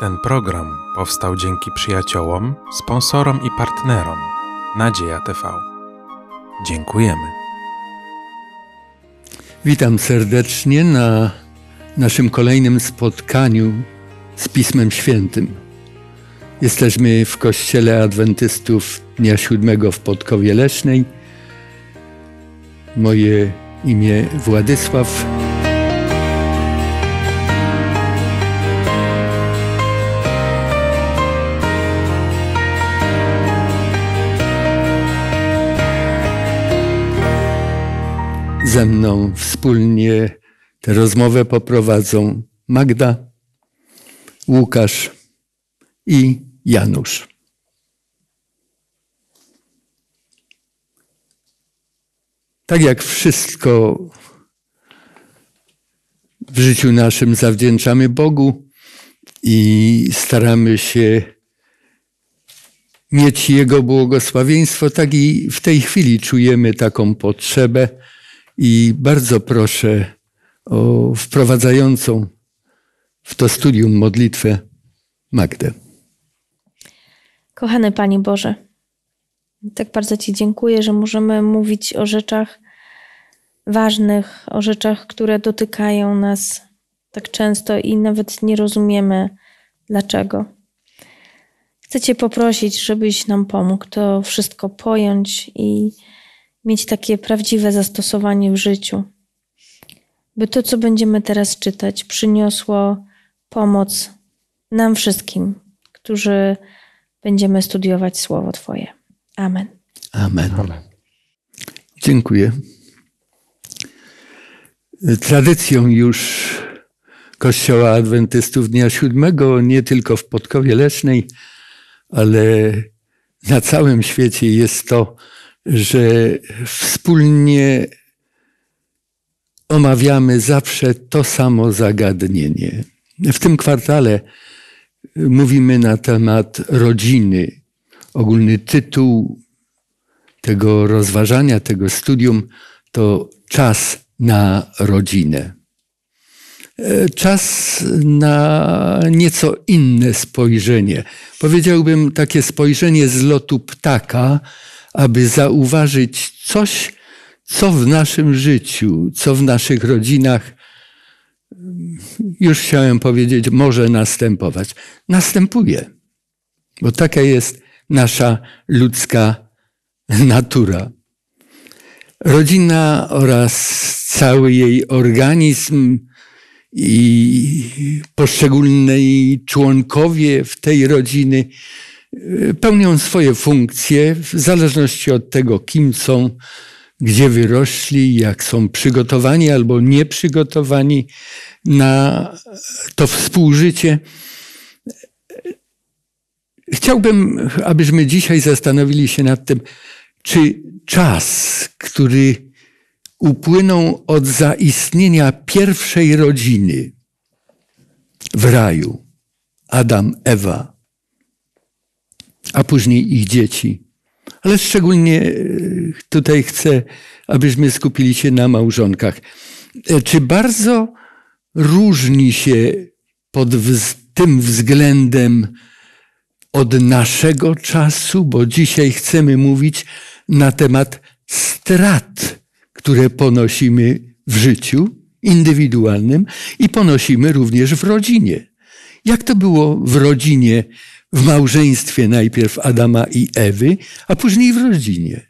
Ten program powstał dzięki przyjaciołom, sponsorom i partnerom Nadzieja TV. Dziękujemy. Witam serdecznie na naszym kolejnym spotkaniu z Pismem Świętym. Jesteśmy w Kościele Adwentystów Dnia Siódmego w Podkowie Lesznej. Moje imię Władysław. ze mną wspólnie tę rozmowę poprowadzą Magda, Łukasz i Janusz. Tak jak wszystko w życiu naszym zawdzięczamy Bogu i staramy się mieć Jego błogosławieństwo, tak i w tej chwili czujemy taką potrzebę, i bardzo proszę o wprowadzającą w to studium modlitwę Magdę. Kochany Panie Boże, tak bardzo Ci dziękuję, że możemy mówić o rzeczach ważnych, o rzeczach, które dotykają nas tak często i nawet nie rozumiemy dlaczego. Chcę Cię poprosić, żebyś nam pomógł to wszystko pojąć i mieć takie prawdziwe zastosowanie w życiu. By to, co będziemy teraz czytać, przyniosło pomoc nam wszystkim, którzy będziemy studiować Słowo Twoje. Amen. Amen. Amen. Dziękuję. Tradycją już Kościoła Adwentystów Dnia Siódmego, nie tylko w Podkowie Lecznej, ale na całym świecie jest to, że wspólnie omawiamy zawsze to samo zagadnienie. W tym kwartale mówimy na temat rodziny. Ogólny tytuł tego rozważania, tego studium to czas na rodzinę. E, czas na nieco inne spojrzenie. Powiedziałbym takie spojrzenie z lotu ptaka, aby zauważyć coś, co w naszym życiu, co w naszych rodzinach, już chciałem powiedzieć, może następować. Następuje, bo taka jest nasza ludzka natura. Rodzina oraz cały jej organizm i poszczególni członkowie w tej rodziny pełnią swoje funkcje w zależności od tego, kim są, gdzie wyrośli, jak są przygotowani albo nieprzygotowani na to współżycie. Chciałbym, abyśmy dzisiaj zastanowili się nad tym, czy czas, który upłynął od zaistnienia pierwszej rodziny w raju, Adam, Ewa, a później ich dzieci. Ale szczególnie e, tutaj chcę, abyśmy skupili się na małżonkach. E, czy bardzo różni się pod tym względem od naszego czasu, bo dzisiaj chcemy mówić na temat strat, które ponosimy w życiu indywidualnym i ponosimy również w rodzinie. Jak to było w rodzinie w małżeństwie najpierw Adama i Ewy, a później w rodzinie.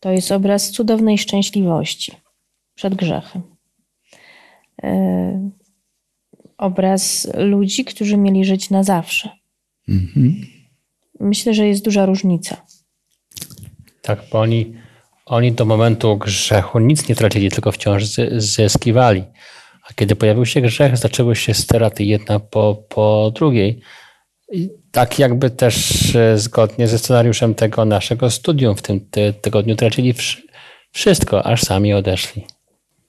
To jest obraz cudownej szczęśliwości przed grzechem. E, obraz ludzi, którzy mieli żyć na zawsze. Mhm. Myślę, że jest duża różnica. Tak, bo oni, oni do momentu grzechu nic nie tracili, tylko wciąż zyskiwali. A kiedy pojawił się grzech, zaczęły się straty jedna po, po drugiej tak jakby też e, zgodnie ze scenariuszem tego naszego studium w tym tygodniu tracili wszystko, aż sami odeszli.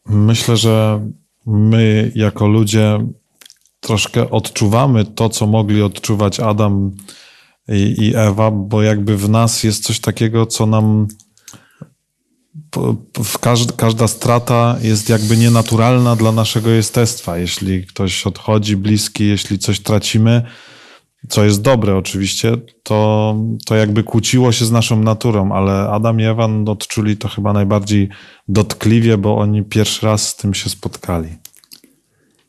Myślę, że my jako ludzie troszkę odczuwamy to, co mogli odczuwać Adam i, Ewa, bo jakby w nas jest coś takiego, co nam każda strata jest jakby nienaturalna dla naszego jestestwa. Jeśli ktoś odchodzi bliski, jeśli coś tracimy, co jest dobre oczywiście, to, to jakby kłóciło się z naszą naturą, ale Adam i Ewan odczuli to chyba najbardziej dotkliwie, bo oni pierwszy raz z tym się spotkali.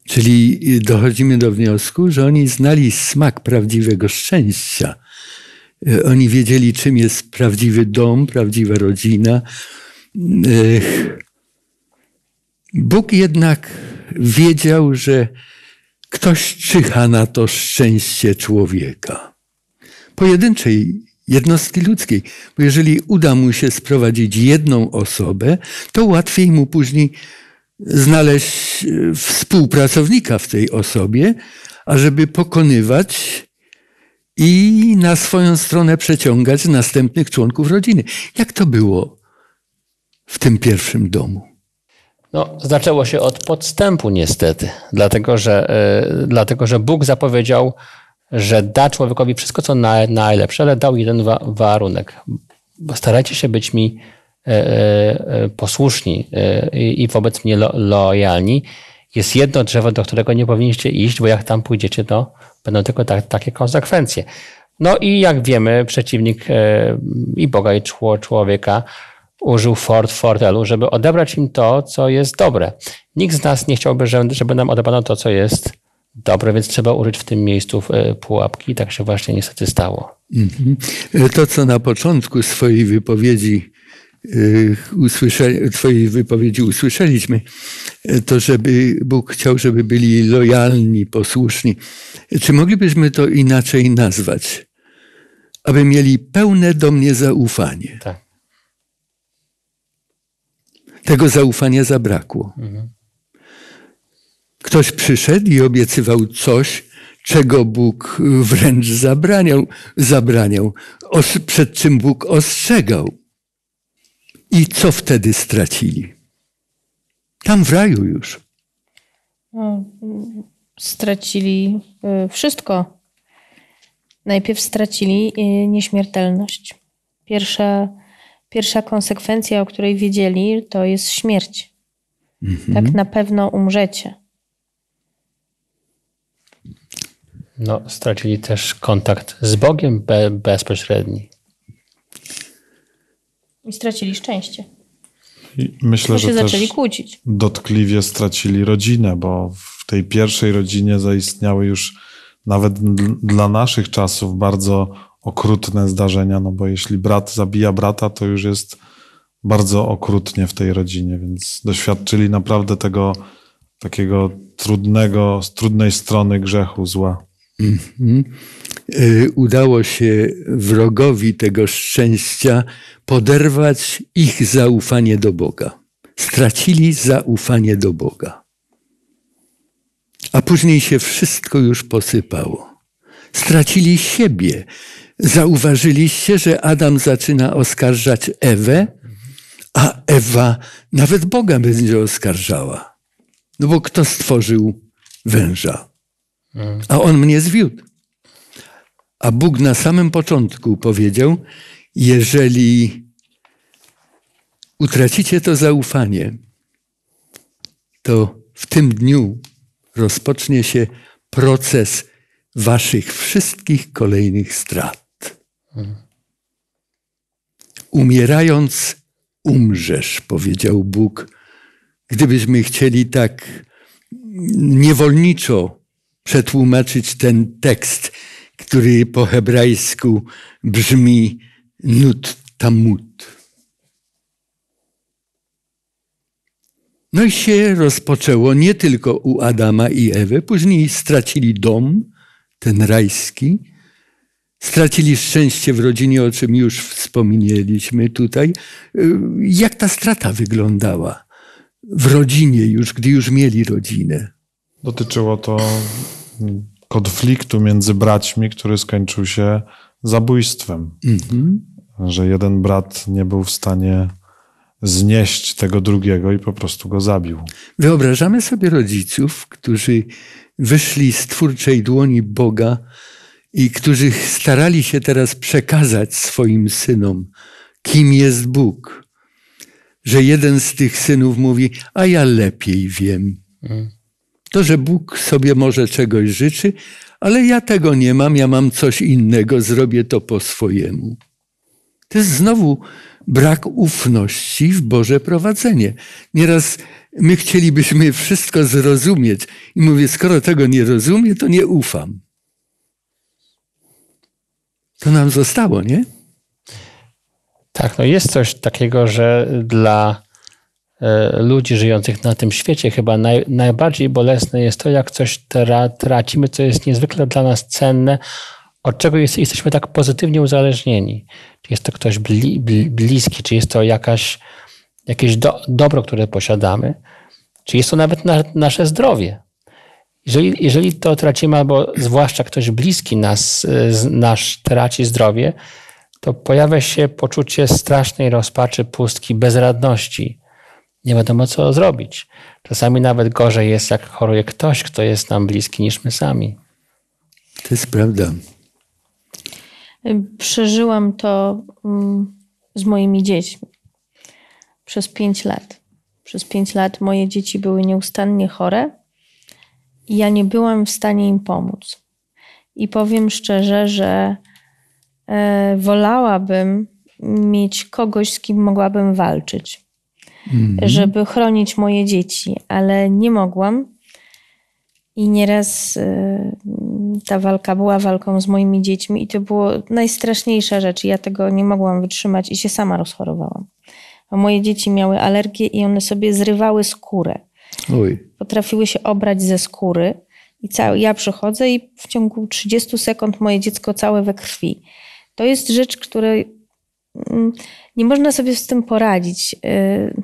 Czyli dochodzimy do wniosku, że oni znali smak prawdziwego szczęścia. E, oni wiedzieli, czym jest prawdziwy dom, prawdziwa rodzina. Bóg jednak wiedział, że Ktoś czyha na to szczęście człowieka, pojedynczej jednostki ludzkiej, bo jeżeli uda mu się sprowadzić jedną osobę, to łatwiej mu później znaleźć e, współpracownika w tej osobie, ażeby pokonywać i na swoją stronę przeciągać następnych członków rodziny. Jak to było w tym pierwszym domu? No, zaczęło się od podstępu niestety, dlatego że, e, dlatego, że Bóg zapowiedział, że da człowiekowi wszystko, co na, najlepsze, ale dał jeden wa warunek. Starajcie się być mi e, e, posłuszni i wobec mnie lo lojalni. Jest jedno drzewo, do którego nie powinniście iść, bo jak tam pójdziecie, to będą tylko takie konsekwencje. No i jak wiemy, przeciwnik i Boga, i człowieka użył Ford Fortelu, żeby odebrać im to, co jest dobre. Nikt z nas nie chciałby, żeby nam odebrano to, co jest dobre, więc trzeba użyć w tym miejscu e, pułapki. Tak się właśnie niestety stało. Mhm. E, to, co na początku swojej wypowiedzi e, usłyszeli, Twojej wypowiedzi usłyszeliśmy, to żeby Bóg chciał, żeby byli lojalni, posłuszni. Czy moglibyśmy to inaczej nazwać? Aby mieli pełne do mnie zaufanie. Tak. Tego zaufania zabrakło. Mhm. Ktoś przyszedł i obiecywał coś, czego Bóg wręcz zabraniał, zabraniał przed czym Bóg ostrzegał. I co wtedy stracili? Tam w raju już. No, stracili y, wszystko. Najpierw stracili y, nieśmiertelność. Pierwsza pierwsza konsekwencja, o której wiedzieli, to jest śmierć. Mhm. Tak na pewno umrzecie. No, stracili też kontakt z Bogiem be bezpośredni. I stracili szczęście. I myślę, to że zaczęli kłócić. Dotkliwie stracili rodzinę, bo w tej pierwszej rodzinie zaistniały już nawet dla naszych czasów bardzo okrutne zdarzenia, no bo jeśli brat zabija brata, to już jest bardzo okrutnie w tej rodzinie, więc doświadczyli naprawdę tego takiego trudnego, trudnej strony grzechu, zła. Mm-hmm. Udało się wrogowi tego szczęścia poderwać ich zaufanie do Boga. Stracili zaufanie do Boga. A później się wszystko już posypało. Stracili siebie zauważyliście, że Adam zaczyna oskarżać Ewę, a Ewa nawet Boga będzie oskarżała. No bo kto stworzył węża? A on mnie zwiódł. A Bóg na samym początku powiedział: Jeżeli utracicie to zaufanie, to w tym dniu rozpocznie się proces waszych wszystkich kolejnych strat. Umierając, umrzesz, powiedział Bóg. Gdybyśmy chcieli tak niewolniczo przetłumaczyć ten tekst, który po hebrajsku brzmi nut tamut. No i się rozpoczęło nie tylko u Adama i Ewy, później stracili dom, ten rajski, Stracili szczęście w rodzinie, o czym już wspomnieliśmy tutaj. Y, jak ta strata wyglądała w rodzinie już, gdy już mieli rodzinę? Dotyczyło to mm, konfliktu między braćmi, który skończył się zabójstwem. Mhm. Że jeden brat nie był w stanie znieść tego drugiego i po prostu go zabił. Wyobrażamy sobie rodziców, którzy wyszli z twórczej dłoni Boga i którzy starali się teraz przekazać swoim synom, kim jest Bóg. Że jeden z tych synów mówi, a ja lepiej wiem. To, że Bóg sobie może czegoś życzy, ale ja tego nie mam, ja mam coś innego, zrobię to po swojemu. To jest znowu brak ufności w Boże prowadzenie. Nieraz my chcielibyśmy wszystko zrozumieć i mówię, skoro tego nie rozumiem, to nie ufam. To nam zostało, nie? Tak, no jest coś takiego, że dla e, ludzi żyjących na tym świecie chyba naj, najbardziej bolesne jest to, jak coś tra, tracimy, co jest niezwykle dla nas cenne, od czego jest, jesteśmy tak pozytywnie uzależnieni. Czy jest to ktoś bli, bli, bliski, czy jest to jakaś, jakieś do, dobro, które posiadamy, czy jest to nawet na, nasze zdrowie. Jeżeli, jeżeli to tracimy, albo zwłaszcza ktoś bliski nas, y, nasz traci zdrowie, to pojawia się poczucie strasznej rozpaczy, pustki, bezradności. Nie wiadomo, co zrobić. Czasami nawet gorzej jest, jak choruje ktoś, kto jest nam bliski niż my sami. To jest prawda. Przeżyłam to mm, z moimi dziećmi przez pięć lat. Przez pięć lat moje dzieci były nieustannie chore ja nie byłam w stanie im pomóc. I powiem szczerze, że e, wolałabym mieć kogoś, z kim mogłabym walczyć, mm żeby chronić moje dzieci, ale nie mogłam. I nieraz e, ta walka była walką z moimi dziećmi, i to było najstraszniejsza rzecz. Ja tego nie mogłam wytrzymać i się sama rozchorowałam. A moje dzieci miały alergię i one sobie zrywały skórę. Uj. Potrafiły się obrać ze skóry. I ca- ja przychodzę i w ciągu 30 sekund moje dziecko całe we krwi. To jest rzecz, której mm, nie można sobie z tym poradzić. Y,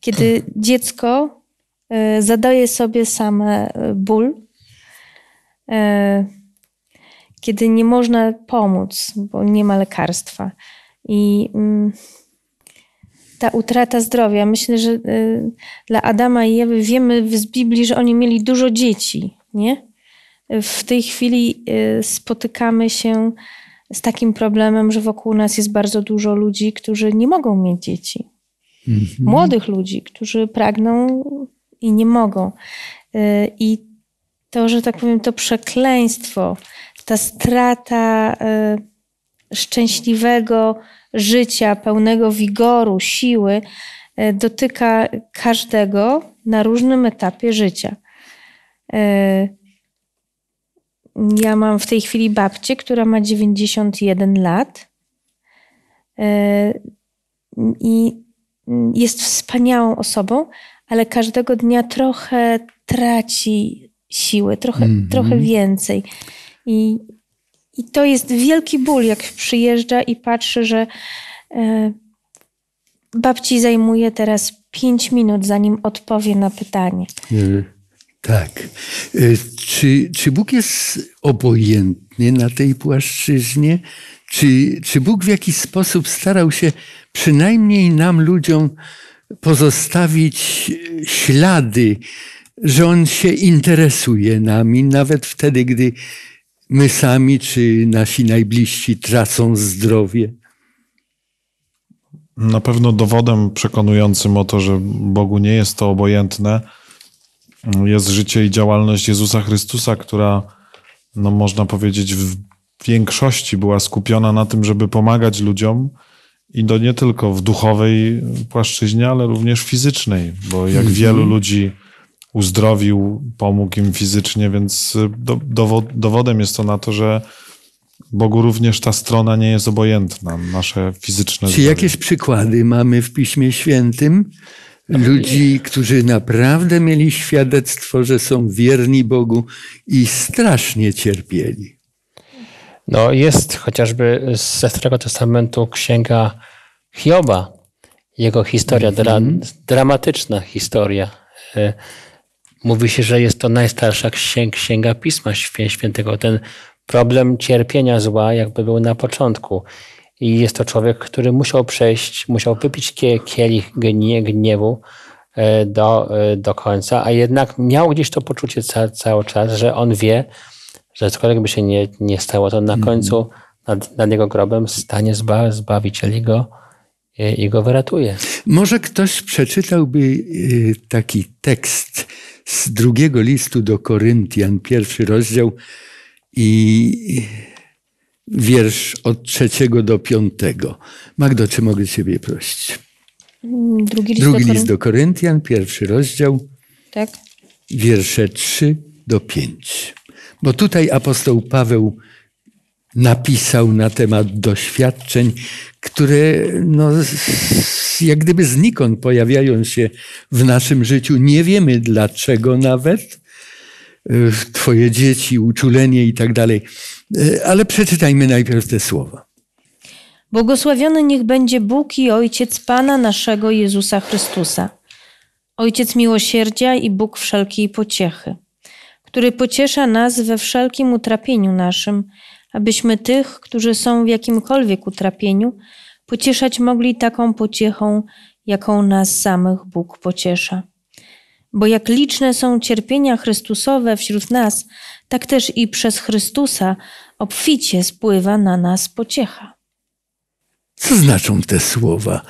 kiedy dziecko y, zadaje sobie same y, ból, kiedy nie można pomóc, bo nie ma lekarstwa. I mm, ta utrata zdrowia. Myślę, że y, dla Adama i Ewy wiemy z Biblii, że oni mieli dużo dzieci, nie? W tej chwili y, spotykamy się z takim problemem, że wokół nas jest bardzo dużo ludzi, którzy nie mogą mieć dzieci. Mhm. Młodych ludzi, którzy pragną i nie mogą. Y, I to, że tak powiem, to przekleństwo, ta strata szczęśliwego, życia, pełnego wigoru, siły, e, dotyka każdego na różnym etapie życia. E, ja mam w tej chwili babcię, która ma 91 lat. E, I jest wspaniałą osobą, ale każdego dnia trochę traci siły, trochę, mm -hmm. trochę więcej. I i to jest wielki ból, jak przyjeżdża i patrzy, że e, babci zajmuje teraz pięć minut, zanim odpowie na pytanie. Mhm. tak. E, czy, czy Bóg jest obojętny na tej płaszczyźnie? Czy, czy Bóg w jakiś sposób starał się przynajmniej nam, ludziom, pozostawić e, ślady, że On się interesuje nami, nawet wtedy, gdy my sami czy nasi najbliżsi tracą zdrowie? Na pewno dowodem przekonującym o to, że Bogu nie jest to obojętne, jest życie i działalność Jezusa Chrystusa, która, no można powiedzieć, w większości była skupiona na tym, żeby pomagać ludziom i to nie tylko w duchowej płaszczyźnie, ale również fizycznej, bo jak mm -hmm. wielu ludzi uzdrowił, pomógł im fizycznie, więc y, do, dowo, dowodem jest to na to, że Bogu również ta strona nie jest obojętna, nasze fizyczne. Czy jakieś przykłady mamy w Piśmie Świętym ludzi, którzy naprawdę mieli świadectwo, że są wierni Bogu i strasznie cierpieli? No jest chociażby ze Starego Testamentu księga Hioba, jego historia, dra- mhm. dramatyczna historia y, Mówi się, że jest to najstarsza księg, księga Pisma Świętego. Ten problem cierpienia zła jakby był na początku. I jest to człowiek, który musiał przejść, musiał wypić kielich gniewu e, do, e, do końca, a jednak miał gdzieś to poczucie ca, cały czas, że on wie, że cokolwiek by się nie, nie stało, to na mhm. końcu nad, nad, jego grobem stanie zba, Zbawiciel go, i go wyratuje. Może ktoś przeczytałby y, taki tekst z drugiego listu do Koryntian, pierwszy rozdział i wiersz od trzeciego do piątego. Magdo, czy mogę Ciebie prosić? Mm, drugi list, Drugi do, list do Koryntian, pierwszy rozdział, tak. wiersze 3 do 5. Bo tutaj apostoł Paweł napisał na temat doświadczeń, które no, jak gdyby znikąd pojawiają się w naszym życiu. Nie wiemy dlaczego nawet. Y, twoje dzieci, uczulenie i tak dalej. Y, ale przeczytajmy najpierw te słowa. Błogosławiony niech będzie Bóg i Ojciec Pana naszego Jezusa Chrystusa, Ojciec miłosierdzia i Bóg wszelkiej pociechy, który pociesza nas we wszelkim utrapieniu naszym, abyśmy tych, którzy są w jakimkolwiek utrapieniu, pocieszać mogli taką pociechą, jaką nas samych Bóg pociesza. Bo jak liczne są cierpienia Chrystusowe wśród nas, tak też i przez Chrystusa obficie spływa na nas pociecha. Co znaczą te słowa?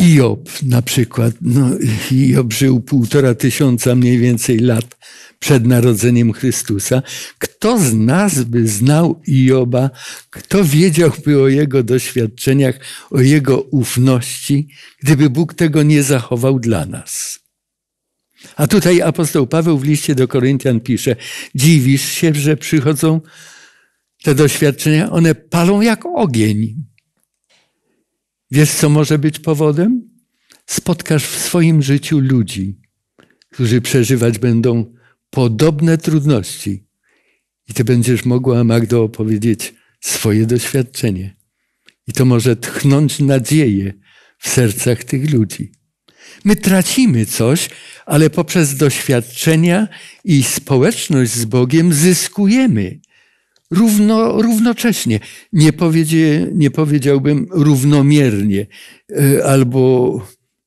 Iob na przykład, no, Iob żył półtora tysiąca mniej więcej lat przed narodzeniem Chrystusa. Kto z nas by znał Ioba? Kto wiedziałby o jego doświadczeniach, o jego ufności, gdyby Bóg tego nie zachował dla nas? A tutaj apostoł Paweł w liście do Koryntian pisze: Dziwisz się, że przychodzą te doświadczenia, one palą jak ogień Wiesz, co może być powodem? Spotkasz w swoim życiu ludzi, którzy przeżywać będą podobne trudności. I ty będziesz mogła, Magdo, opowiedzieć swoje doświadczenie. I to może tchnąć nadzieję w sercach tych ludzi. My tracimy coś, ale poprzez doświadczenia i społeczność z Bogiem zyskujemy równo, równocześnie. Nie, powiedzie, nie powiedziałbym równomiernie e, albo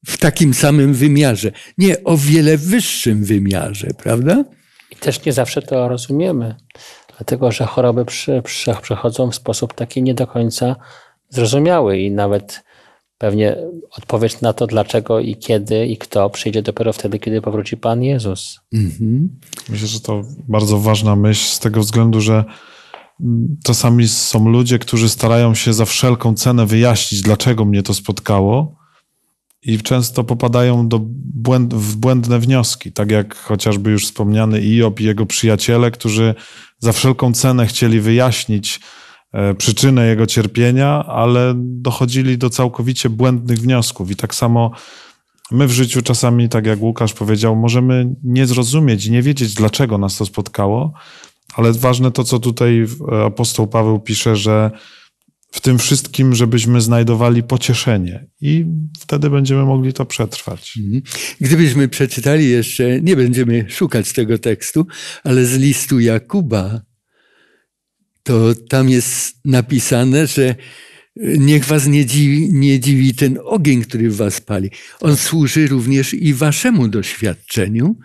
w takim samym wymiarze. Nie, o wiele wyższym wymiarze, prawda? I też nie zawsze to rozumiemy, dlatego że choroby przy, przy, przechodzą w sposób taki nie do końca zrozumiały i nawet pewnie odpowiedź na to, dlaczego i kiedy i kto przyjdzie dopiero wtedy, kiedy powróci Pan Jezus. Mhm. Myślę, że to bardzo ważna myśl z tego względu, że czasami są ludzie, którzy starają się za wszelką cenę wyjaśnić, dlaczego mnie to spotkało, i często popadają do błęd, w błędne wnioski, tak jak chociażby już wspomniany Iob i jego przyjaciele, którzy za wszelką cenę chcieli wyjaśnić e, przyczynę jego cierpienia, ale dochodzili do całkowicie błędnych wniosków. I tak samo my w życiu czasami, tak jak Łukasz powiedział, możemy nie zrozumieć i nie wiedzieć, dlaczego nas to spotkało, ale ważne to, co tutaj e, apostoł Paweł pisze, że w tym wszystkim, żebyśmy znajdowali pocieszenie i wtedy będziemy mogli to przetrwać. Mhm. Gdybyśmy przeczytali jeszcze, nie będziemy szukać tego tekstu, ale z listu Jakuba, to tam jest napisane, że e, niech was nie dziwi, nie dziwi ten ogień, który w was pali. On służy również i waszemu doświadczeniu,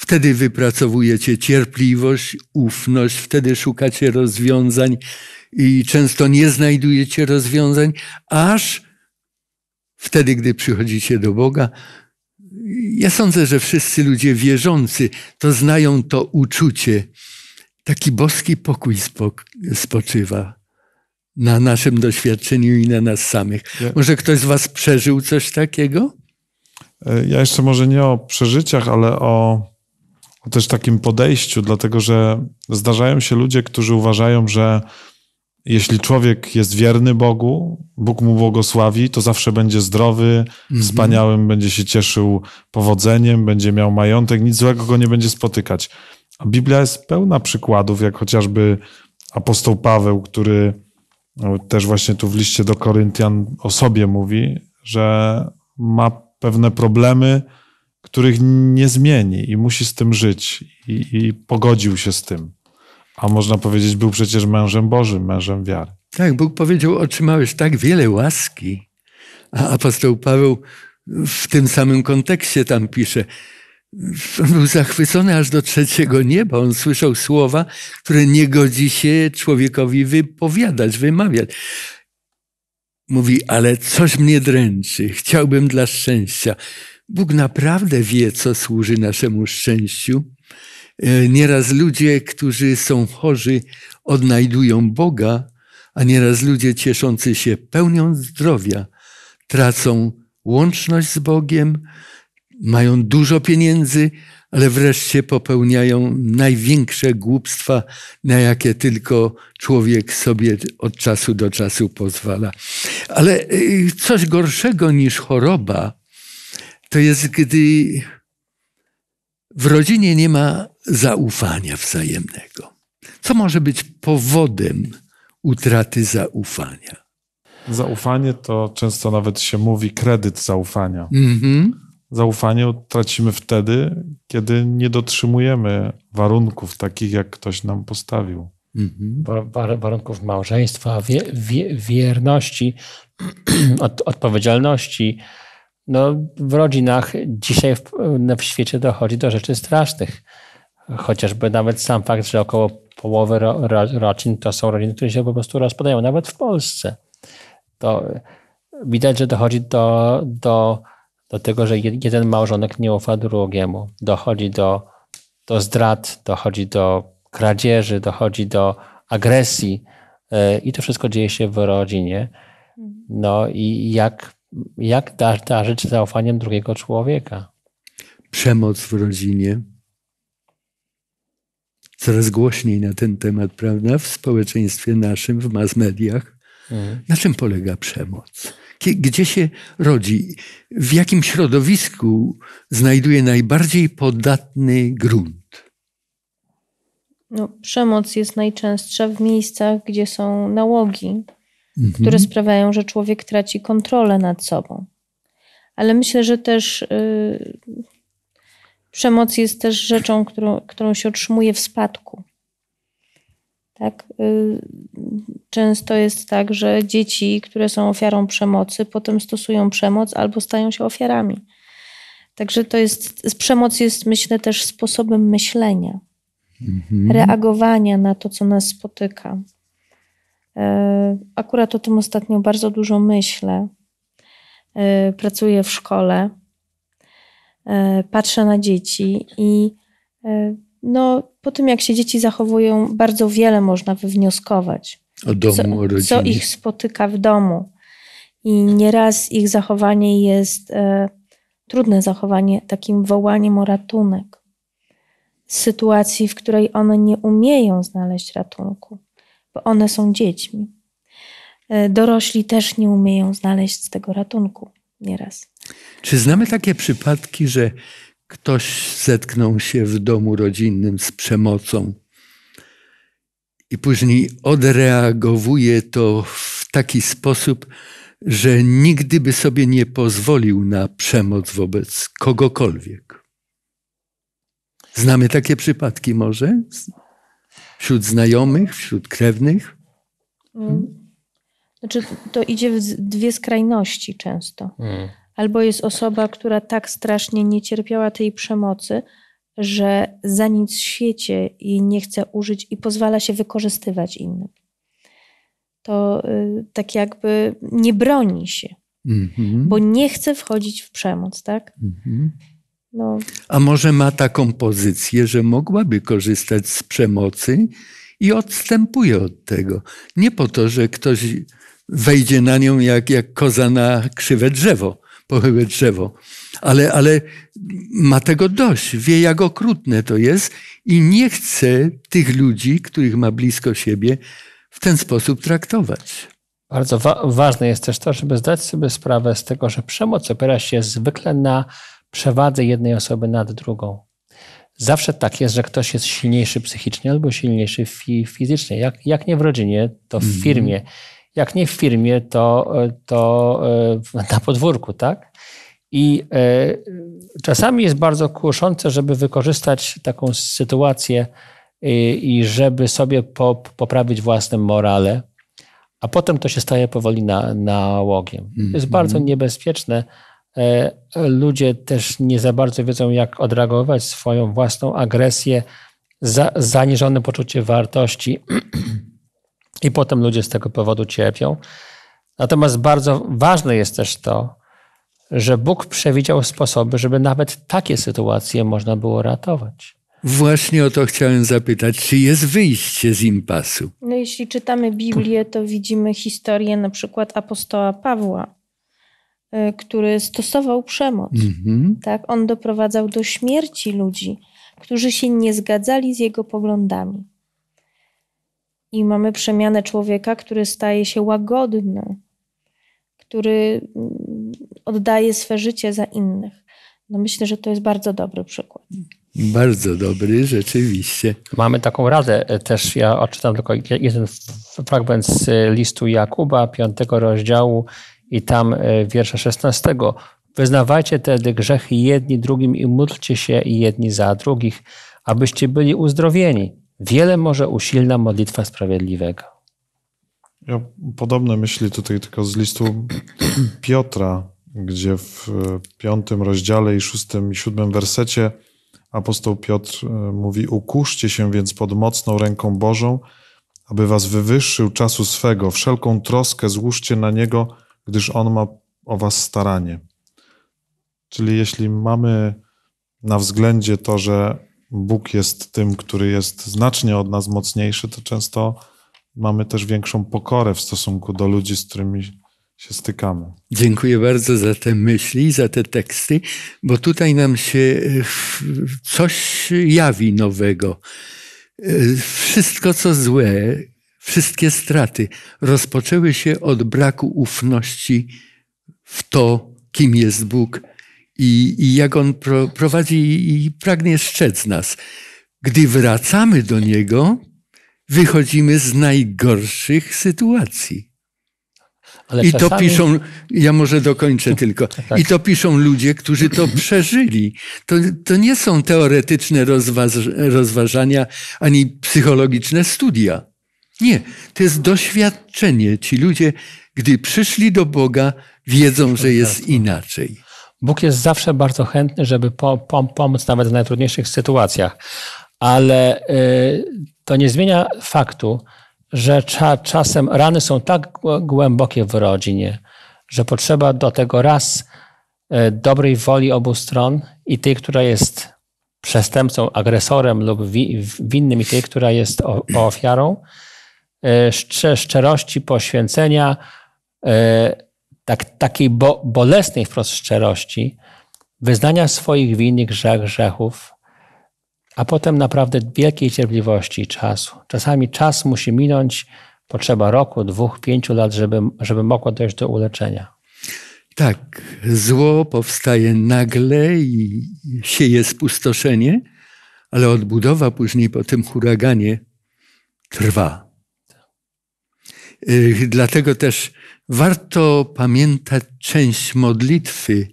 Wtedy wypracowujecie cierpliwość, ufność, wtedy szukacie rozwiązań i często nie znajdujecie rozwiązań, aż wtedy, gdy przychodzicie do Boga. Ja sądzę, że wszyscy ludzie wierzący to znają to uczucie. Taki boski pokój spoczywa na naszym doświadczeniu i na nas samych. Może ktoś z Was przeżył coś takiego? E, ja jeszcze może nie o przeżyciach, ale o też takim podejściu, dlatego że zdarzają się ludzie, którzy uważają, że jeśli człowiek jest wierny Bogu, Bóg mu błogosławi, to zawsze będzie zdrowy, mhm. wspaniałym, będzie się cieszył powodzeniem, będzie miał majątek, nic złego go nie będzie spotykać. A Biblia jest pełna przykładów, jak chociażby apostoł Paweł, który no, też właśnie tu w liście do Koryntian o sobie mówi, że ma pewne problemy, których nie zmieni i musi z tym żyć i, i pogodził się z tym. A można powiedzieć, był przecież mężem Bożym, mężem wiary. Tak, Bóg powiedział, otrzymałeś tak wiele łaski. A apostoł Paweł w tym samym kontekście tam pisze. był zachwycony aż do trzeciego nieba. On słyszał słowa, które nie godzi się człowiekowi wypowiadać, wymawiać. Mówi, ale coś mnie dręczy, chciałbym dla szczęścia. Bóg naprawdę wie, co służy naszemu szczęściu. E, nieraz ludzie, którzy są chorzy, odnajdują Boga, a nieraz ludzie cieszący się pełnią zdrowia tracą łączność z Bogiem, mają dużo pieniędzy, ale wreszcie popełniają największe głupstwa, na jakie tylko człowiek sobie od czasu do czasu pozwala. Ale e, coś gorszego niż choroba to jest, gdy w rodzinie nie ma zaufania wzajemnego. Co może być powodem utraty zaufania? Zaufanie to często nawet się mówi kredyt zaufania. Mm-hmm. Zaufanie tracimy wtedy, kiedy nie dotrzymujemy warunków takich, jak ktoś nam postawił. Mhm. warunków małżeństwa, wie- wie- wierności, od- odpowiedzialności no, w rodzinach dzisiaj w, w świecie dochodzi do rzeczy strasznych. Chociażby nawet sam fakt, że około połowy ro, ro, rodzin to są rodziny, które się po prostu rozpadają, nawet w Polsce. To widać, że dochodzi do, do, do tego, że jeden małżonek nie ufa drugiemu. Dochodzi do, do zdrad, dochodzi do kradzieży, dochodzi do agresji e, i to wszystko dzieje się w rodzinie. Mhm. No i jak jak darzyć zaufaniem drugiego człowieka? Przemoc w rodzinie. Coraz głośniej na ten temat, prawda? W społeczeństwie naszym, w mass mediach. Mhm. Na czym polega przemoc? Gdzie się rodzi? W jakim środowisku znajduje najbardziej podatny grunt? No, przemoc jest najczęstsza w miejscach, gdzie są nałogi, mhm. które sprawiają, że człowiek traci kontrolę nad sobą. Ale myślę, że też yy, przemoc jest też rzeczą, którą, którą się otrzymuje w spadku. Tak? Y, często jest tak, że dzieci, które są ofiarą przemocy, potem stosują przemoc albo stają się ofiarami. Także to jest, przemoc jest myślę też sposobem myślenia, mhm. reagowania na to, co nas spotyka. E, akurat o tym ostatnio bardzo dużo myślę. E, pracuję w szkole, e, patrzę na dzieci i no, po tym, jak się dzieci zachowują, bardzo wiele można wywnioskować. O domu, co, rodzinie. co ich spotyka w domu. I nieraz ich zachowanie jest e, trudne zachowanie, takim wołaniem o ratunek. sytuacji, w której one nie umieją znaleźć ratunku bo one są dziećmi. E, dorośli też nie umieją znaleźć z tego ratunku nieraz. Czy znamy takie przypadki, że ktoś zetknął się w domu rodzinnym z przemocą i później odreagowuje to w taki sposób, że nigdy by sobie nie pozwolił na przemoc wobec kogokolwiek? Znamy takie przypadki może? wśród znajomych, wśród krewnych. Hmm. Znaczy, to idzie w dwie skrajności często. Hmm. Albo jest osoba, która tak strasznie nie cierpiała tej przemocy, że za nic w świecie jej nie chce użyć i pozwala się wykorzystywać innym. To y, tak jakby nie broni się, mm -hmm. bo nie chce wchodzić w przemoc, tak? Mm -hmm. No. A może ma taką pozycję, że mogłaby korzystać z przemocy i odstępuje od tego. Nie po to, że ktoś wejdzie na nią jak, jak koza na krzywe drzewo, pochyłe drzewo, ale, ale ma tego dość, wie jak okrutne to jest i nie chce tych ludzi, których ma blisko siebie, w ten sposób traktować. Bardzo wa ważne jest też to, żeby zdać sobie sprawę z tego, że przemoc opiera się zwykle na przewadze jednej osoby nad drugą. Zawsze tak jest, że ktoś jest silniejszy psychicznie albo silniejszy fi fizycznie. Jak, jak nie w rodzinie, to w mm -hmm. firmie. Jak nie w firmie, to, to e, na podwórku, tak? I e, czasami jest bardzo kuszące, żeby wykorzystać taką sytuację e, i żeby sobie poprawić własne morale, a potem to się staje powoli na, nałogiem. To jest mhm. bardzo niebezpieczne E, ludzie też nie za bardzo wiedzą, jak odreagować swoją własną agresję, za, zaniżone poczucie wartości i potem ludzie z tego powodu cierpią. Natomiast bardzo ważne jest też to, że Bóg przewidział sposoby, żeby nawet takie sytuacje można było ratować. Właśnie o to chciałem zapytać, czy jest wyjście z impasu? No jeśli czytamy Biblię, to widzimy historię na przykład apostoła Pawła, Y, który stosował przemoc. Mm-hmm. Tak? On doprowadzał do śmierci ludzi, którzy się nie zgadzali z jego poglądami. I mamy przemianę człowieka, który staje się łagodny, który mm, oddaje swe życie za innych. No myślę, że to jest bardzo dobry przykład. Bardzo dobry, rzeczywiście. Mamy taką radę e, też. Ja odczytam tylko jeden fragment z e, listu Jakuba, piątego rozdziału i tam e, wiersza 16. Wyznawajcie tedy grzechy jedni drugim i módlcie się jedni za drugich, abyście byli uzdrowieni. Wiele może usilna modlitwa sprawiedliwego. Ja podobne myśli tutaj tylko z listu Piotra, gdzie w e, piątym rozdziale i szóstym i siódmym wersecie apostoł Piotr e, mówi: Ukuszcie się więc pod mocną ręką Bożą, aby was wywyższył czasu swego. Wszelką troskę złóżcie na niego, gdyż On ma o was staranie. Czyli jeśli mamy na względzie to, że Bóg jest tym, który jest znacznie od nas mocniejszy, to często mamy też większą pokorę w stosunku do ludzi, z którymi się stykamy. Dziękuję bardzo za te myśli, za te teksty, bo tutaj nam się coś jawi nowego. E, wszystko, co złe, wszystkie straty rozpoczęły się od braku ufności w to, kim jest Bóg i, i jak On pro, prowadzi i, i pragnie strzec nas. Gdy wracamy do Niego, wychodzimy z najgorszych sytuacji. Ale I czasami... to piszą, ja może dokończę tylko, tak. i to piszą ludzie, którzy to przeżyli. To, to nie są teoretyczne rozważ, rozważania ani psychologiczne studia. Nie, to jest doświadczenie. Ci ludzie, gdy przyszli do Boga, wiedzą, że jest inaczej. Bóg jest zawsze bardzo chętny, żeby pomóc nawet w najtrudniejszych sytuacjach, ale y, to nie zmienia faktu, że czasem rany są tak głębokie w rodzinie, że potrzeba do tego raz y, dobrej woli obu stron i tej, która jest przestępcą, agresorem lub winnym i tej, która jest ofiarą E, szczerości, poświęcenia, e, tak, takiej bo, bolesnej wprost szczerości, wyznania swoich win grzech, grzechów, a potem naprawdę wielkiej cierpliwości i czasu. Czasami czas musi minąć, potrzeba roku, dwóch, pięciu lat, żeby, żeby mogło dojść do uleczenia. Tak, zło powstaje nagle i sieje spustoszenie, ale odbudowa później po tym huraganie trwa. Y, dlatego też warto pamiętać część modlitwy,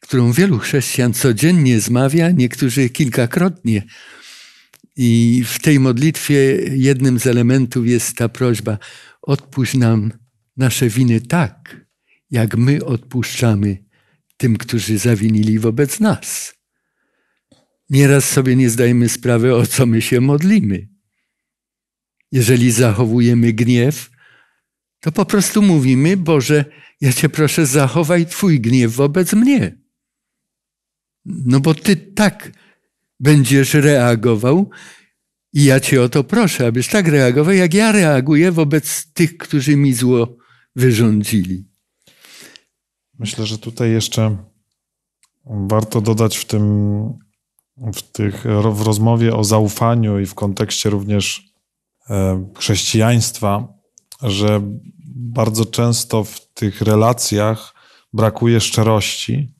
którą wielu chrześcijan codziennie zmawia, niektórzy kilkakrotnie. I w tej modlitwie jednym z elementów jest ta prośba: odpuść nam nasze winy tak, jak my odpuszczamy tym, którzy zawinili wobec nas. Nieraz sobie nie zdajemy sprawy, o co my się modlimy. Jeżeli zachowujemy gniew, to po prostu mówimy: Boże, ja Cię proszę, zachowaj Twój gniew wobec mnie. No bo Ty tak będziesz reagował, i ja Cię o to proszę, abyś tak reagował, jak ja reaguję wobec tych, którzy mi zło wyrządzili. Myślę, że tutaj jeszcze warto dodać w tym, w, tych, w rozmowie o zaufaniu i w kontekście również e, chrześcijaństwa, że bardzo często w tych relacjach brakuje szczerości.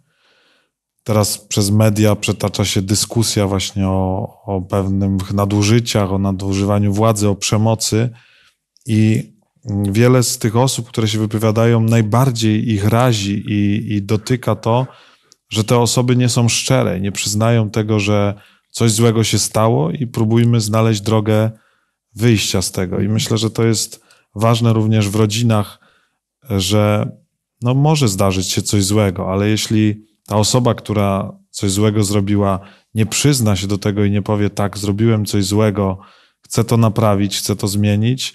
Teraz przez media przetacza się dyskusja właśnie o, o pewnych nadużyciach, o nadużywaniu władzy, o przemocy. I wiele z tych osób, które się wypowiadają, najbardziej ich razi i, i dotyka to, że te osoby nie są szczere, nie przyznają tego, że coś złego się stało i próbujmy znaleźć drogę wyjścia z tego. I myślę, że to jest ważne również w rodzinach, że no, może zdarzyć się coś złego, ale jeśli ta osoba, która coś złego zrobiła, nie przyzna się do tego i nie powie, tak, zrobiłem coś złego, chcę to naprawić, chcę to zmienić,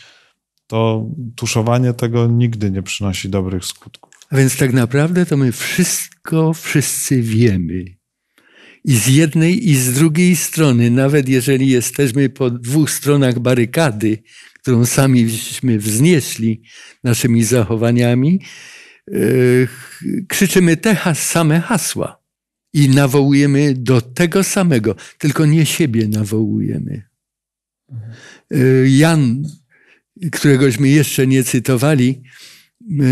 to tuszowanie tego nigdy nie przynosi dobrych skutków. A więc tak naprawdę to my wszystko wszyscy wiemy. I z jednej i z drugiej strony, nawet jeżeli jesteśmy po dwóch stronach barykady, którą samiśmy wznieśli naszymi zachowaniami, e, krzyczymy te same hasła i nawołujemy do tego samego, tylko nie siebie nawołujemy. E, Jan, któregośmy jeszcze nie cytowali,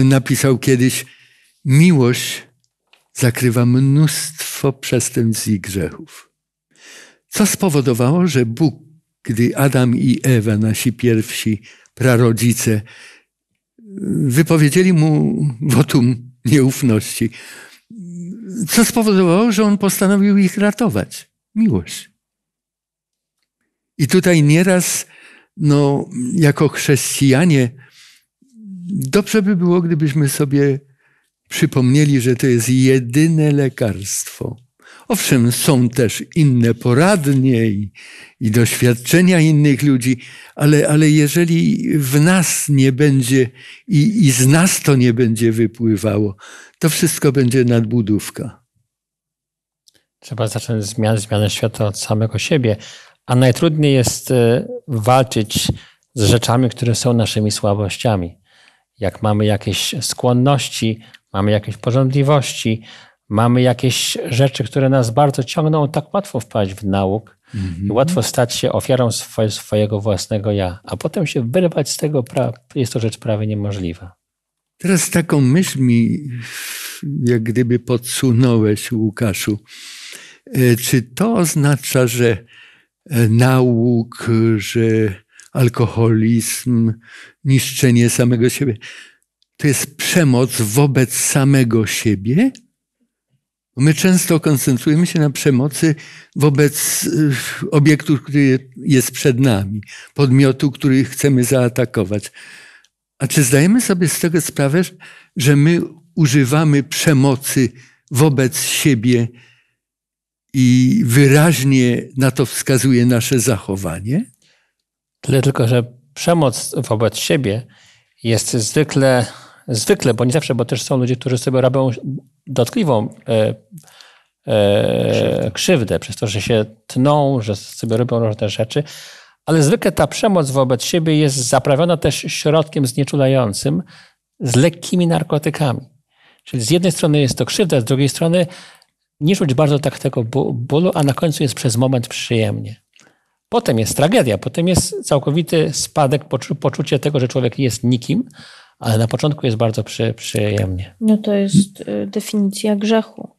napisał kiedyś: Miłość zakrywa mnóstwo przestępstw i grzechów. Co spowodowało, że Bóg, gdy Adam i Ewa, nasi pierwsi prarodzice, wypowiedzieli mu wotum nieufności, co spowodowało, że on postanowił ich ratować. Miłość. I tutaj nieraz, no, jako chrześcijanie, dobrze by było, gdybyśmy sobie przypomnieli, że to jest jedyne lekarstwo. Owszem, są też inne poradnie i, i, doświadczenia innych ludzi, ale, ale jeżeli w nas nie będzie i, i z nas to nie będzie wypływało, to wszystko będzie nadbudówka. Trzeba zacząć zmianę, zmianę świata od samego siebie, a najtrudniej jest e, walczyć z rzeczami, które są naszymi słabościami. Jak mamy jakieś skłonności, mamy jakieś porządliwości, mamy jakieś rzeczy, które nas bardzo ciągną, tak łatwo wpaść w nauk i mhm. łatwo stać się ofiarą swojego własnego ja, a potem się wyrwać z tego, pra- jest to rzecz prawie niemożliwa. Teraz taką myśl mi jak gdyby podsunąłeś, Łukaszu. E, czy to oznacza, że e, nauk, że alkoholizm, niszczenie samego siebie, to jest przemoc wobec samego siebie. My często koncentrujemy się na przemocy wobec y, obiektu, który jest przed nami, podmiotu, który chcemy zaatakować. A czy zdajemy sobie z tego sprawę, że my używamy przemocy wobec siebie i wyraźnie na to wskazuje nasze zachowanie? Tyle tylko, że przemoc wobec siebie jest zwykle, zwykle, bo nie zawsze, bo też są ludzie, którzy sobie robią dotkliwą e, e, krzywdę. przez to, że się tną, że sobie robią różne rzeczy. Ale zwykle ta przemoc wobec siebie jest zaprawiona też środkiem znieczulającym z lekkimi narkotykami. Czyli z jednej strony jest to krzywda, z drugiej strony nie czuć bardzo tak tego bólu, a na końcu jest przez moment przyjemnie. Potem jest tragedia, potem jest całkowity spadek, poczucia poczucie tego, że człowiek jest nikim, ale na początku jest bardzo przy, przyjemnie. No to jest y, definicja grzechu.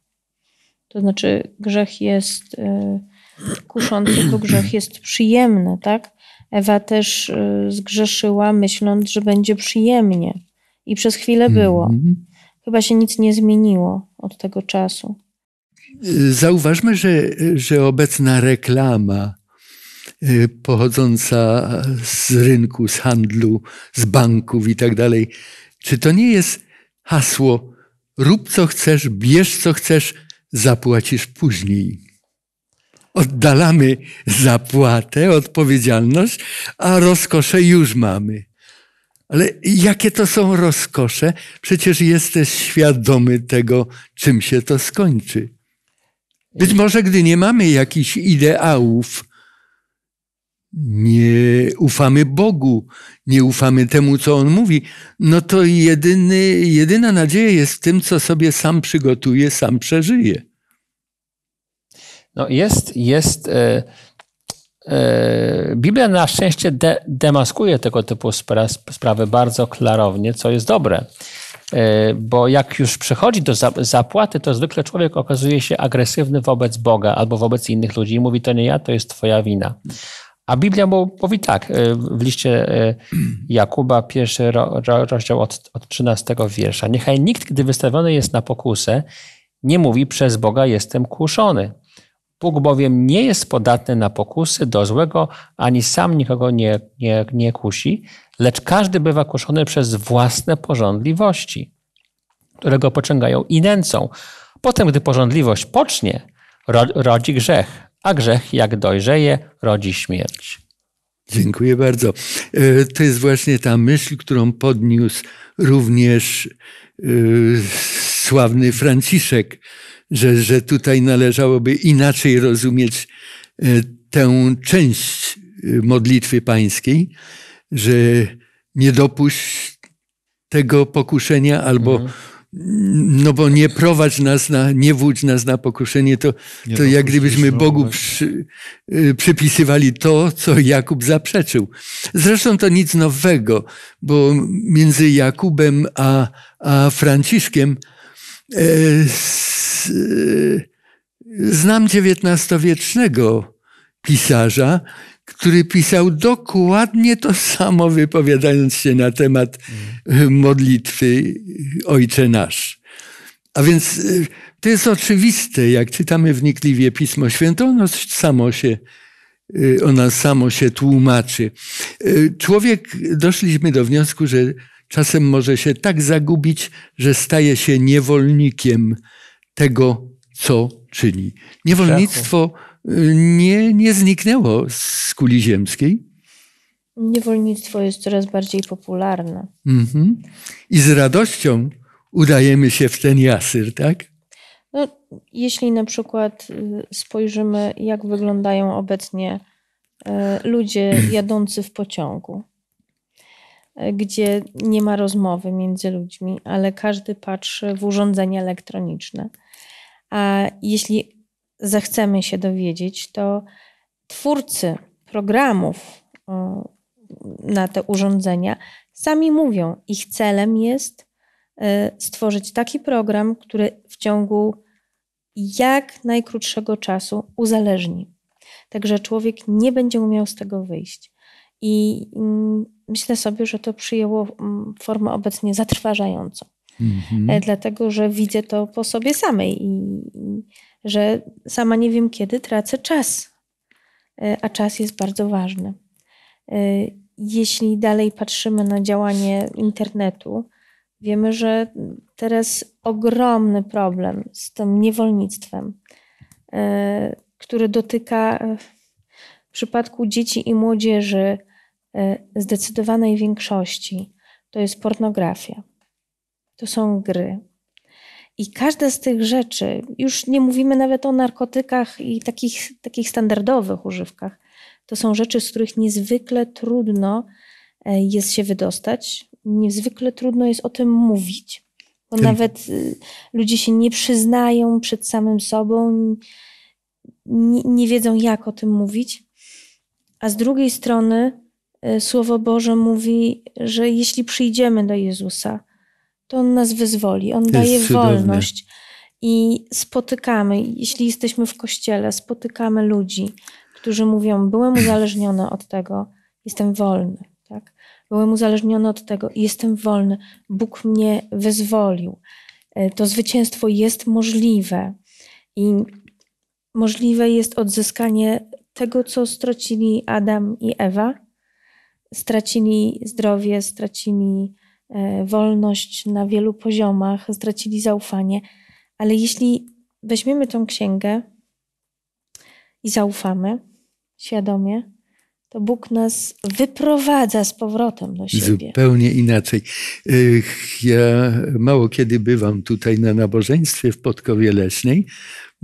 To znaczy, grzech jest y, kuszący, bo grzech jest przyjemny, tak? Ewa też y, zgrzeszyła, myśląc, że będzie przyjemnie. I przez chwilę było. Mhm. Chyba się nic nie zmieniło od tego czasu. Zauważmy, że, że obecna reklama Y, pochodząca z rynku, z handlu, z banków i tak dalej. Czy to nie jest hasło rób co chcesz, bierz co chcesz, zapłacisz później? Oddalamy zapłatę, odpowiedzialność, a rozkosze już mamy. Ale jakie to są rozkosze? Przecież jesteś świadomy tego, czym się to skończy. Być może, gdy nie mamy jakichś ideałów, nie ufamy Bogu, nie ufamy temu, co On mówi, no to jedyny, jedyna nadzieja jest w tym, co sobie sam przygotuje, sam przeżyje. No jest, jest. E, e, Biblia na szczęście de, demaskuje tego typu spra sprawy bardzo klarownie, co jest dobre. E, bo jak już przychodzi do za zapłaty, to zwykle człowiek okazuje się agresywny wobec Boga albo wobec innych ludzi i mówi: To nie ja, to jest Twoja wina. A Biblia mówi tak, y, w liście y, Jakuba, pierwszy rozdział od, od 13 wiersza. Niechaj nikt, gdy wystawiony jest na pokusę, nie mówi przez Boga jestem kuszony. Bóg bowiem nie jest podatny na pokusy do złego, ani sam nikogo nie, nie, nie kusi, lecz każdy bywa kuszony przez własne pożądliwości, które go pociągają i nęcą. Potem, gdy pożądliwość pocznie, rodzi grzech a grzech jak dojrzeje, rodzi śmierć. Dziękuję bardzo. E, to jest właśnie ta myśl, którą podniósł również e, sławny Franciszek, że, że tutaj należałoby inaczej rozumieć e, tę część modlitwy pańskiej, że nie dopuść tego pokuszenia albo mhm no bo nie prowadź nas na, nie wódź nas na pokuszenie, to, no to jak gdybyśmy no, Bogu przy, y, przypisywali to, co Jakub zaprzeczył. Zresztą to nic nowego, bo między Jakubem a, a Franciszkiem e, e, znam XIX-wiecznego pisarza, który pisał dokładnie to samo, wypowiadając się na temat y, modlitwy y, Ojcze Nasz. A więc y, to jest oczywiste, jak czytamy wnikliwie Pismo Święte, ono samo się, ona samo się tłumaczy. Człowiek, doszliśmy do wniosku, że czasem może się tak zagubić, że staje się niewolnikiem tego, co czyni. Niewolnictwo nie, nie zniknęło z kuli ziemskiej. Niewolnictwo jest coraz bardziej popularne. Mhm. I z radością udajemy się w ten jasyr, tak? No, jeśli na przykład y, spojrzymy, jak wyglądają obecnie y, ludzie jadący w pociągu, y, gdzie nie ma rozmowy między ludźmi, ale każdy patrzy w urządzenia elektroniczne. A jeśli zechcemy się dowiedzieć, to twórcy programów na te urządzenia sami mówią, ich celem jest e, stworzyć taki program, który w ciągu jak najkrótszego czasu uzależni. Także człowiek nie będzie umiał z tego wyjść. I mm, myślę sobie, że to przyjęło mm, formę obecnie zatrważającą. Mm -hmm. Dlatego, że widzę to po sobie samej i że sama nie wiem kiedy tracę czas, e, a czas jest bardzo ważny. E, jeśli dalej patrzymy na działanie internetu, wiemy, że teraz ogromny problem z tym niewolnictwem, e, które dotyka w przypadku dzieci i młodzieży zdecydowanej większości, to jest pornografia. To są gry, i każda z tych rzeczy, już nie mówimy nawet o narkotykach i takich, takich standardowych używkach, to są rzeczy, z których niezwykle trudno e, jest się wydostać, niezwykle trudno jest o tym mówić, bo nawet y, ludzie się nie przyznają przed samym sobą, nie, nie wiedzą jak o tym mówić. A z drugiej strony e, Słowo Boże mówi, że jeśli przyjdziemy do Jezusa, to On nas wyzwoli, On Jest daje cudowny. wolność. I spotykamy, jeśli jesteśmy w kościele, spotykamy ludzi, którzy mówią: Byłem uzależniony od tego, jestem wolny. Tak? Byłem uzależniony od tego, jestem wolny. Bóg mnie wyzwolił. E, to zwycięstwo jest możliwe i możliwe jest odzyskanie tego, co stracili Adam i Ewa. Stracili zdrowie, stracili E, wolność na wielu poziomach, stracili zaufanie. Ale jeśli weźmiemy tą księgę i zaufamy świadomie, to Bóg nas wyprowadza z powrotem do siebie. Zupełnie inaczej. Ja mało kiedy bywam tutaj na nabożeństwie w Podkowie Leśnej,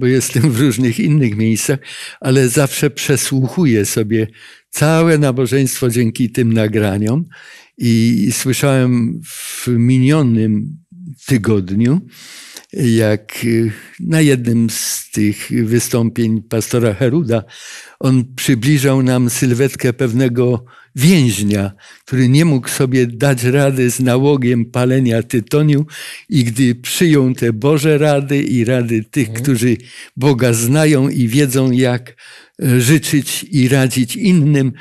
bo jestem w różnych innych miejscach, ale zawsze przesłuchuję sobie całe nabożeństwo dzięki tym nagraniom i słyszałem w minionym tygodniu, jak y, na jednym z tych wystąpień pastora Heruda, on przybliżał nam sylwetkę pewnego więźnia, który nie mógł sobie dać rady z nałogiem palenia tytoniu i gdy przyjął te Boże rady i rady tych, mhm. którzy Boga znają i wiedzą jak e, życzyć i radzić innym,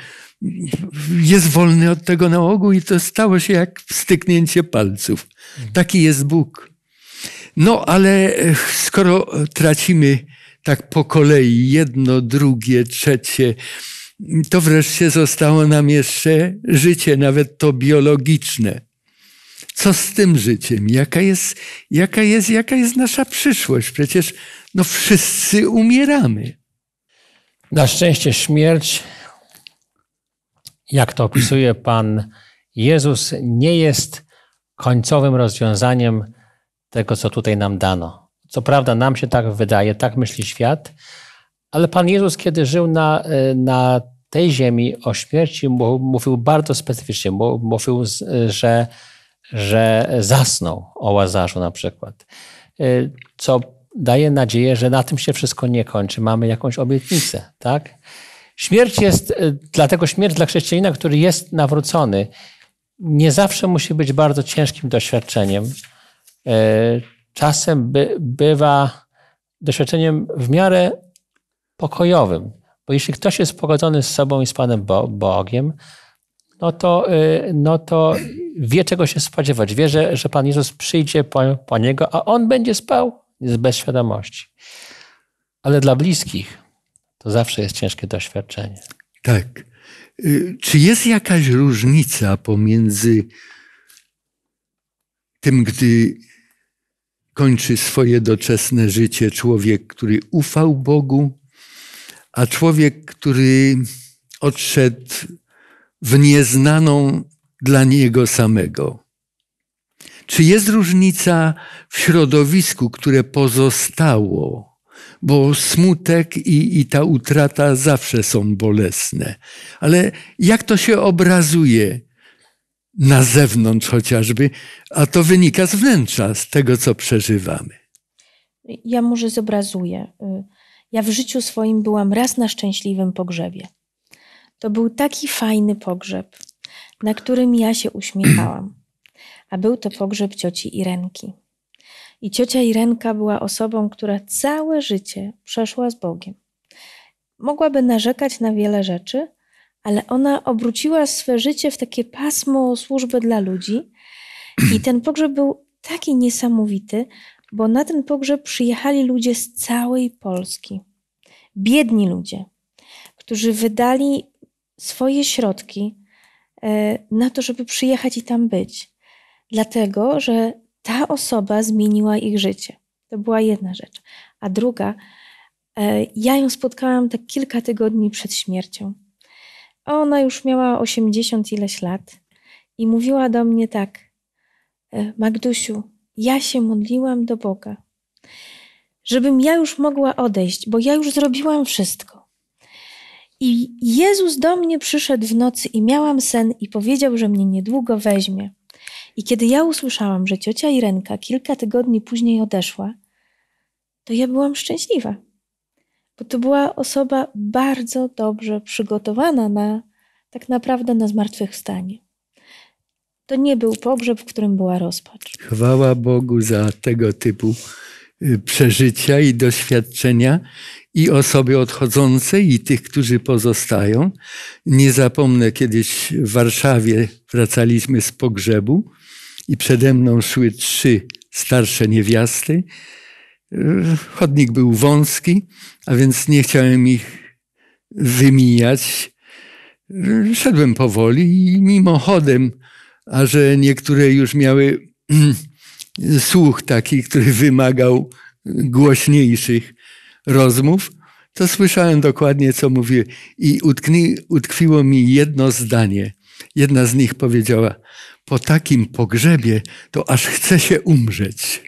jest wolny od tego nałogu i to stało się jak styknięcie palców. Mhm. Taki jest Bóg. No ale e, skoro tracimy tak po kolei jedno, drugie, trzecie, to wreszcie zostało nam jeszcze życie, nawet to biologiczne. Co z tym życiem? Jaka jest, jaka jest, jaka jest nasza przyszłość? Przecież no wszyscy umieramy. Na szczęście śmierć, jak to opisuje Pan Jezus, nie jest końcowym rozwiązaniem tego, co tutaj nam dano. Co prawda, nam się tak wydaje, tak myśli świat, ale Pan Jezus, kiedy żył na, na tej ziemi o śmierci mówił bardzo specyficznie. Mówił, że, że zasnął o Łazarzu na przykład. Y, co daje nadzieję, że na tym się wszystko nie kończy. Mamy jakąś obietnicę, tak? Śmierć jest, y, dlatego śmierć dla chrześcijanina, który jest nawrócony, nie zawsze musi być bardzo ciężkim doświadczeniem. Y, czasem by, bywa doświadczeniem w miarę pokojowym. Bo jeśli ktoś jest pogodzony z sobą i z Panem Bo Bogiem, no to, y, no to wie, czego się spodziewać. Wie, że, że Pan Jezus przyjdzie po, po niego, a on będzie spał bez świadomości. Ale dla bliskich to zawsze jest ciężkie doświadczenie. Tak. Y, czy jest jakaś różnica pomiędzy tym, gdy kończy swoje doczesne życie człowiek, który ufał Bogu, a człowiek, który odszedł w nieznaną dla niego samego. Czy jest różnica w środowisku, które pozostało? Bo smutek i, i ta utrata zawsze są bolesne. Ale jak to się obrazuje na zewnątrz chociażby, a to wynika z wnętrza, z tego, co przeżywamy? Ja może zobrazuję. Y ja w życiu swoim byłam raz na szczęśliwym pogrzebie. To był taki fajny pogrzeb, na którym ja się uśmiechałam. A był to pogrzeb cioci Irenki. I ciocia Irenka była osobą, która całe życie przeszła z Bogiem. Mogłaby narzekać na wiele rzeczy, ale ona obróciła swe życie w takie pasmo służby dla ludzi. I ten pogrzeb był taki niesamowity, bo na ten pogrzeb przyjechali ludzie z całej Polski. Biedni ludzie, którzy wydali swoje środki e, na to, żeby przyjechać i tam być, dlatego że ta osoba zmieniła ich życie. To była jedna rzecz. A druga, e, ja ją spotkałam tak kilka tygodni przed śmiercią. Ona już miała 80 ileś lat i mówiła do mnie tak: e, Magdusiu, ja się modliłam do Boga, żebym ja już mogła odejść, bo ja już zrobiłam wszystko. I Jezus do mnie przyszedł w nocy i miałam sen i powiedział, że mnie niedługo weźmie. I kiedy ja usłyszałam, że ciocia Irenka kilka tygodni później odeszła, to ja byłam szczęśliwa, bo to była osoba bardzo dobrze przygotowana na tak naprawdę na zmartwychwstanie. To nie był pogrzeb, w którym była rozpacz. Chwała Bogu za tego typu y, przeżycia i doświadczenia i osoby odchodzące, i tych, którzy pozostają. Nie zapomnę, kiedyś w Warszawie wracaliśmy z pogrzebu i przede mną szły trzy starsze niewiasty. Y, chodnik był wąski, a więc nie chciałem ich wymijać. Y, szedłem powoli i mimochodem a że niektóre już miały słuch taki, który wymagał głośniejszych rozmów, to słyszałem dokładnie, co mówiły. i utkni, utkwiło mi jedno zdanie. Jedna z nich powiedziała, po takim pogrzebie to aż chce się umrzeć.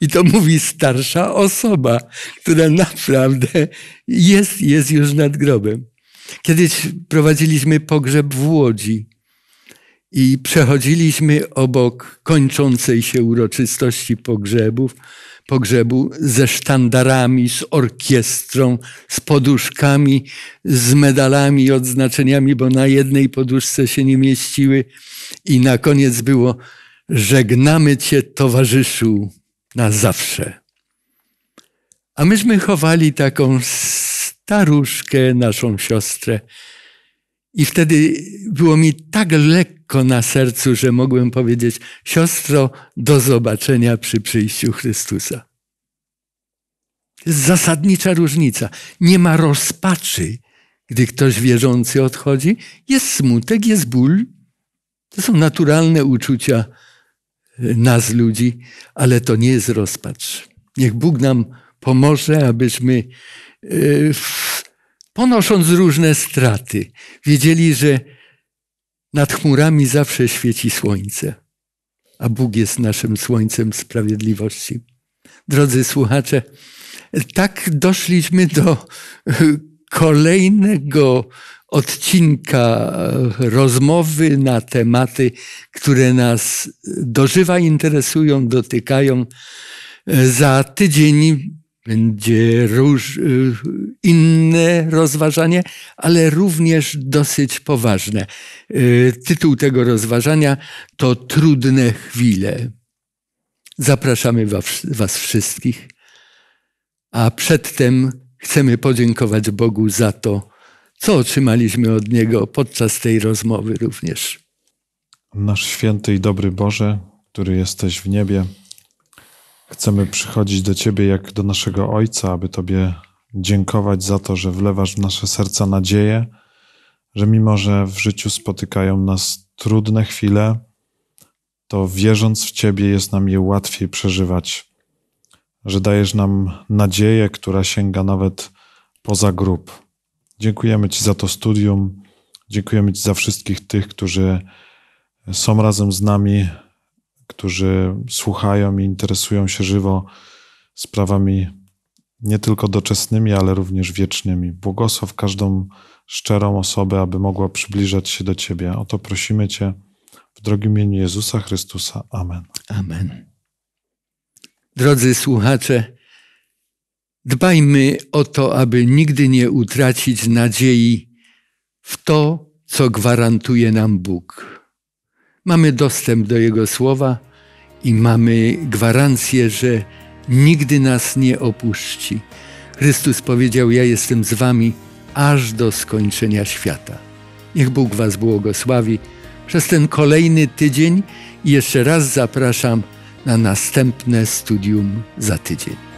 I to mówi starsza osoba, która naprawdę jest, jest już nad grobem. Kiedyś prowadziliśmy pogrzeb w Łodzi i przechodziliśmy obok kończącej się uroczystości pogrzebów, pogrzebu ze sztandarami, z orkiestrą, z poduszkami, z medalami i odznaczeniami, bo na jednej poduszce się nie mieściły. I na koniec było: Żegnamy Cię, towarzyszu, na zawsze. A myśmy chowali taką staruszkę, naszą siostrę, i wtedy było mi tak lekko na sercu, że mogłem powiedzieć: Siostro, do zobaczenia przy przyjściu Chrystusa. To jest zasadnicza różnica. Nie ma rozpaczy, gdy ktoś wierzący odchodzi. Jest smutek, jest ból. To są naturalne uczucia e, nas, ludzi, ale to nie jest rozpacz. Niech Bóg nam pomoże, abyśmy e, w ponosząc różne straty, wiedzieli, że nad chmurami zawsze świeci słońce, a Bóg jest naszym słońcem sprawiedliwości. Drodzy słuchacze, tak doszliśmy do e, kolejnego odcinka e, rozmowy na tematy, które nas dożywa interesują, dotykają. E, za tydzień będzie róż, y, inne rozważanie, ale również dosyć poważne. Y, tytuł tego rozważania to Trudne chwile. Zapraszamy was, was wszystkich, a przedtem chcemy podziękować Bogu za to, co otrzymaliśmy od Niego podczas tej rozmowy również. Nasz święty i dobry Boże, który jesteś w niebie Chcemy przychodzić do Ciebie jak do naszego Ojca, aby Tobie dziękować za to, że wlewasz w nasze serca nadzieję, że mimo, że w życiu spotykają nas trudne chwile, to wierząc w Ciebie jest nam je łatwiej przeżywać, że dajesz nam nadzieję, która sięga nawet poza grób. Dziękujemy Ci za to studium, dziękujemy Ci za wszystkich tych, którzy są razem z nami którzy słuchają i interesują się żywo sprawami nie tylko doczesnymi, ale również wiecznymi. Błogosław każdą szczerą osobę, aby mogła przybliżać się do Ciebie. O to prosimy Cię w drogim imieniu Jezusa Chrystusa. Amen. Amen. Drodzy słuchacze, dbajmy o to, aby nigdy nie utracić nadziei w to, co gwarantuje nam Bóg. Mamy dostęp do Jego słowa i mamy gwarancję, że nigdy nas nie opuści. Chrystus powiedział: Ja jestem z wami aż do skończenia świata. Niech Bóg Was błogosławi przez ten kolejny tydzień i jeszcze raz zapraszam na następne studium za tydzień.